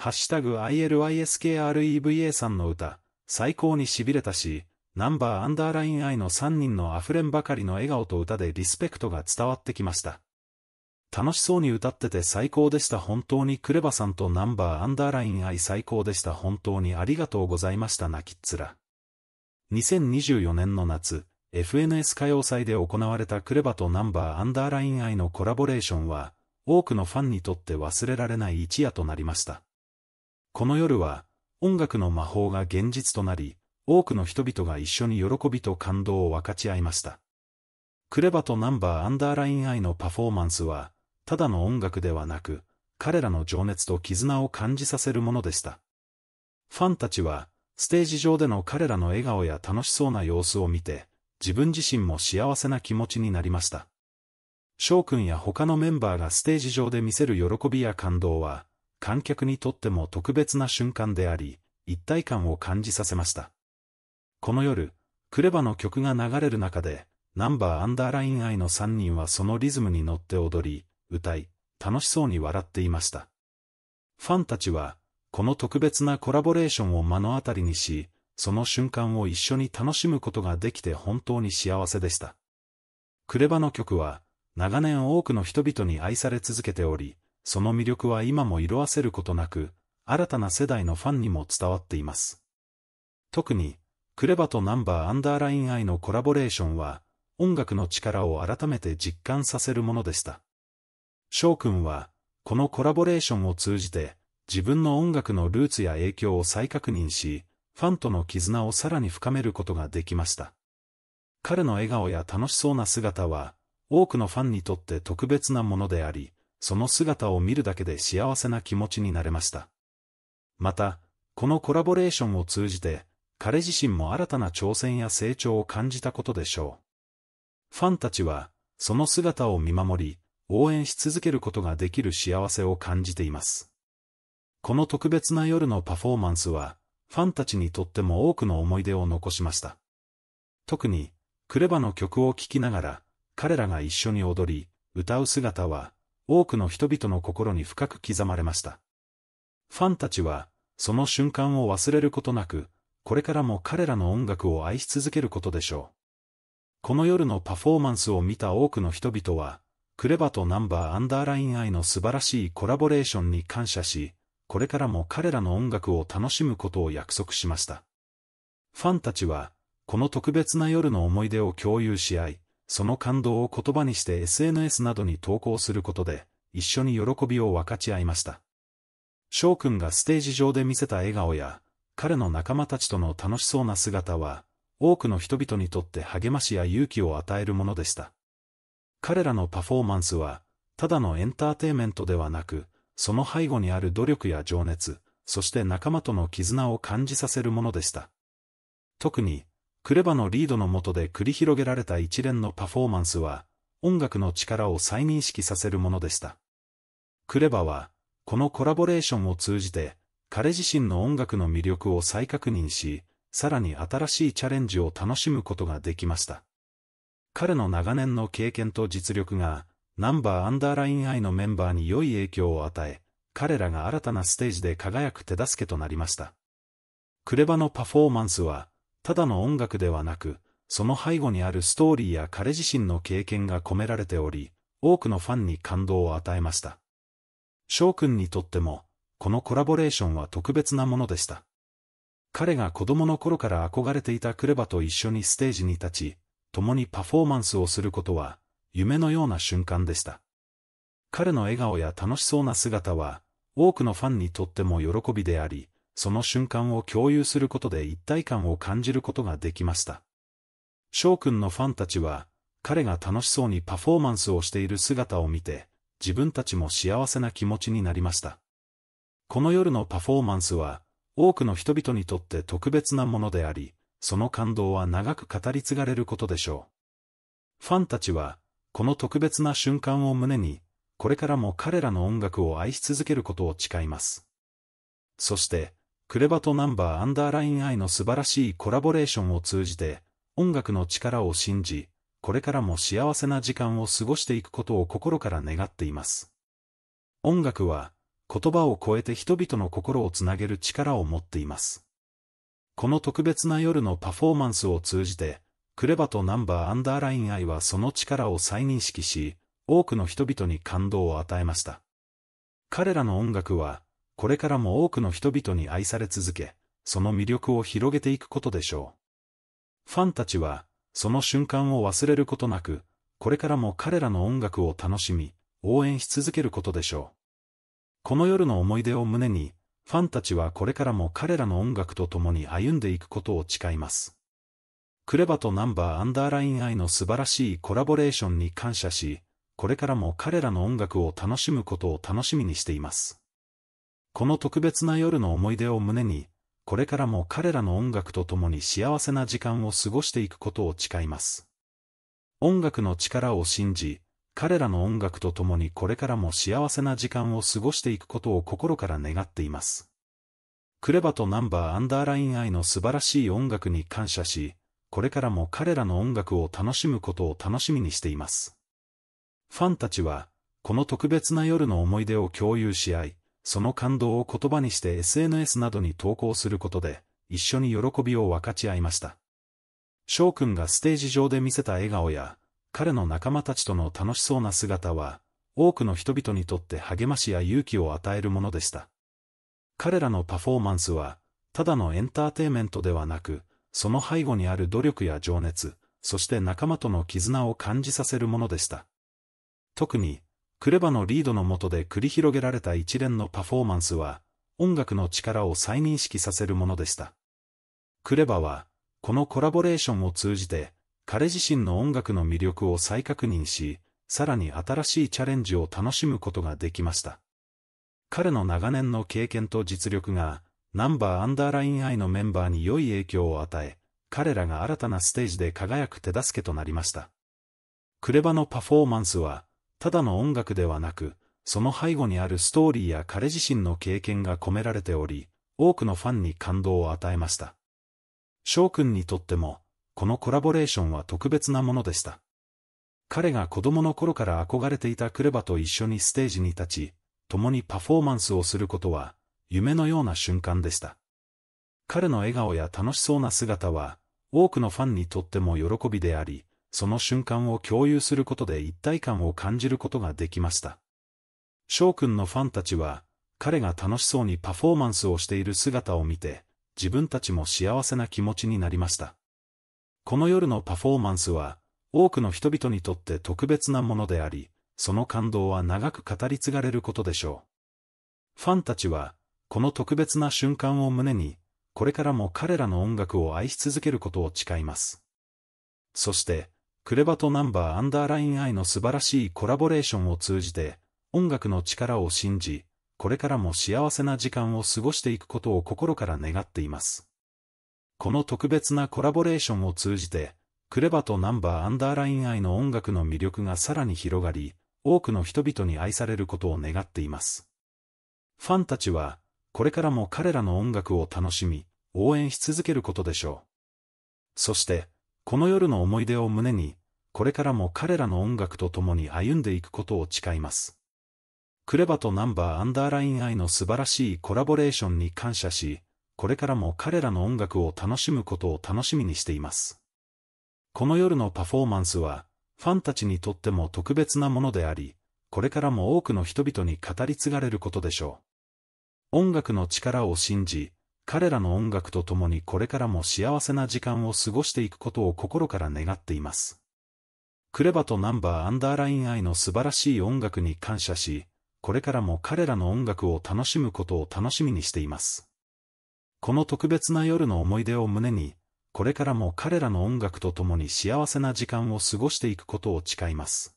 ハッシュタグ ILYSKREVA さんの歌、最高に痺れたし、ナンバーアンダーライン I の3人の溢れんばかりの笑顔と歌でリスペクトが伝わってきました。楽しそうに歌ってて最高でした本当にクレバさんとナンバーアンダーライン I 最高でした本当にありがとうございました泣きっ面。2024年の夏、FNS 歌謡祭で行われたクレバとナンバーアンダーライン I のコラボレーションは、多くのファンにとって忘れられない一夜となりました。この夜は、音楽の魔法が現実となり、多くの人々が一緒に喜びと感動を分かち合いました。クレバとナンバーアンダーラインアイのパフォーマンスは、ただの音楽ではなく、彼らの情熱と絆を感じさせるものでした。ファンたちは、ステージ上での彼らの笑顔や楽しそうな様子を見て、自分自身も幸せな気持ちになりました。翔くんや他のメンバーがステージ上で見せる喜びや感動は、観客にとっても特別な瞬間であり、一体感を感じさせました。この夜、クレバの曲が流れる中で、ナンバーアンダーライン愛の3人はそのリズムに乗って踊り、歌い、楽しそうに笑っていました。ファンたちは、この特別なコラボレーションを目の当たりにし、その瞬間を一緒に楽しむことができて本当に幸せでした。クレバの曲は、長年多くの人々に愛され続けており、その魅力は今も色あせることなく、新たな世代のファンにも伝わっています。特に、クレバとナンバーアンダーラインイのコラボレーションは、音楽の力を改めて実感させるものでした。翔くんは、このコラボレーションを通じて、自分の音楽のルーツや影響を再確認し、ファンとの絆をさらに深めることができました。彼の笑顔や楽しそうな姿は、多くのファンにとって特別なものであり、その姿を見るだけで幸せな気持ちになれました。また、このコラボレーションを通じて、彼自身も新たな挑戦や成長を感じたことでしょう。ファンたちは、その姿を見守り、応援し続けることができる幸せを感じています。この特別な夜のパフォーマンスは、ファンたちにとっても多くの思い出を残しました。特に、クレバの曲を聴きながら、彼らが一緒に踊り、歌う姿は、多くの人々の心に深く刻まれました。ファンたちは、その瞬間を忘れることなく、これからも彼らの音楽を愛し続けることでしょう。この夜のパフォーマンスを見た多くの人々は、クレバとナンバーアンダーライン愛の素晴らしいコラボレーションに感謝し、これからも彼らの音楽を楽しむことを約束しました。ファンたちは、この特別な夜の思い出を共有し合い、その感動を言葉にして SNS などに投稿することで、一緒に喜びを分かち合いました。翔くんがステージ上で見せた笑顔や、彼の仲間たちとの楽しそうな姿は、多くの人々にとって励ましや勇気を与えるものでした。彼らのパフォーマンスは、ただのエンターテイメントではなく、その背後にある努力や情熱、そして仲間との絆を感じさせるものでした。特に、クレバのリードの下で繰り広げられた一連のパフォーマンスは、音楽の力を再認識させるものでした。クレバは、このコラボレーションを通じて、彼自身の音楽の魅力を再確認し、さらに新しいチャレンジを楽しむことができました。彼の長年の経験と実力が、ナンバーアンダーラインアイのメンバーに良い影響を与え、彼らが新たなステージで輝く手助けとなりました。クレバのパフォーマンスは、ただの音楽ではなく、その背後にあるストーリーや彼自身の経験が込められており、多くのファンに感動を与えました。翔くんにとっても、このコラボレーションは特別なものでした。彼が子供の頃から憧れていたクレバと一緒にステージに立ち、共にパフォーマンスをすることは、夢のような瞬間でした。彼の笑顔や楽しそうな姿は、多くのファンにとっても喜びであり、その瞬間を共有することで一体感を感じることができました。翔くんのファンたちは、彼が楽しそうにパフォーマンスをしている姿を見て、自分たちも幸せな気持ちになりました。この夜のパフォーマンスは、多くの人々にとって特別なものであり、その感動は長く語り継がれることでしょう。ファンたちは、この特別な瞬間を胸に、これからも彼らの音楽を愛し続けることを誓います。そして、クレバとナンバーアンダーライン I の素晴らしいコラボレーションを通じて、音楽の力を信じ、これからも幸せな時間を過ごしていくことを心から願っています。音楽は、言葉を超えて人々の心をつなげる力を持っています。この特別な夜のパフォーマンスを通じて、クレバとナンバーアンダーライン I はその力を再認識し、多くの人々に感動を与えました。彼らの音楽は、これからも多くの人々に愛され続け、その魅力を広げていくことでしょう。ファンたちは、その瞬間を忘れることなく、これからも彼らの音楽を楽しみ、応援し続けることでしょう。この夜の思い出を胸に、ファンたちはこれからも彼らの音楽と共に歩んでいくことを誓います。クレバとナンバーアンダーライン愛の素晴らしいコラボレーションに感謝し、これからも彼らの音楽を楽しむことを楽しみにしています。この特別な夜の思い出を胸に、これからも彼らの音楽と共に幸せな時間を過ごしていくことを誓います。音楽の力を信じ、彼らの音楽と共にこれからも幸せな時間を過ごしていくことを心から願っています。クレバとナンバーアンダーライン愛の素晴らしい音楽に感謝し、これからも彼らの音楽を楽しむことを楽しみにしています。ファンたちは、この特別な夜の思い出を共有し合い、その感動を言葉にして SNS などに投稿することで、一緒に喜びを分かち合いました。翔くんがステージ上で見せた笑顔や、彼の仲間たちとの楽しそうな姿は、多くの人々にとって励ましや勇気を与えるものでした。彼らのパフォーマンスは、ただのエンターテイメントではなく、その背後にある努力や情熱、そして仲間との絆を感じさせるものでした。特に、クレバのリードの下で繰り広げられた一連のパフォーマンスは、音楽の力を再認識させるものでした。クレバは、このコラボレーションを通じて、彼自身の音楽の魅力を再確認し、さらに新しいチャレンジを楽しむことができました。彼の長年の経験と実力が、ナンバーアンダーラインアイのメンバーに良い影響を与え、彼らが新たなステージで輝く手助けとなりました。クレバのパフォーマンスは、ただの音楽ではなく、その背後にあるストーリーや彼自身の経験が込められており、多くのファンに感動を与えました。翔くんにとっても、このコラボレーションは特別なものでした。彼が子供の頃から憧れていたクレバと一緒にステージに立ち、共にパフォーマンスをすることは、夢のような瞬間でした。彼の笑顔や楽しそうな姿は、多くのファンにとっても喜びであり、その瞬間を共有することで一体感を感じることができました。翔くんのファンたちは、彼が楽しそうにパフォーマンスをしている姿を見て、自分たちも幸せな気持ちになりました。この夜のパフォーマンスは、多くの人々にとって特別なものであり、その感動は長く語り継がれることでしょう。ファンたちは、この特別な瞬間を胸に、これからも彼らの音楽を愛し続けることを誓います。そして、クレバとナンバーアンダーラインイの素晴らしいコラボレーションを通じて、音楽の力を信じ、これからも幸せな時間を過ごしていくことを心から願っています。この特別なコラボレーションを通じて、クレバとナンバーアンダーラインイの音楽の魅力がさらに広がり、多くの人々に愛されることを願っています。ファンたちは、これからも彼らの音楽を楽しみ、応援し続けることでしょう。そして、この夜の思い出を胸に、これからも彼らの音楽と共に歩んでいくことを誓います。クレバとナンバーアンダーライン愛の素晴らしいコラボレーションに感謝し、これからも彼らの音楽を楽しむことを楽しみにしています。この夜のパフォーマンスは、ファンたちにとっても特別なものであり、これからも多くの人々に語り継がれることでしょう。音楽の力を信じ、彼らの音楽と共にこれからも幸せな時間を過ごしていくことを心から願っています。クレバとナンバーアンダーライン愛の素晴らしい音楽に感謝し、これからも彼らの音楽を楽しむことを楽しみにしています。この特別な夜の思い出を胸に、これからも彼らの音楽と共に幸せな時間を過ごしていくことを誓います。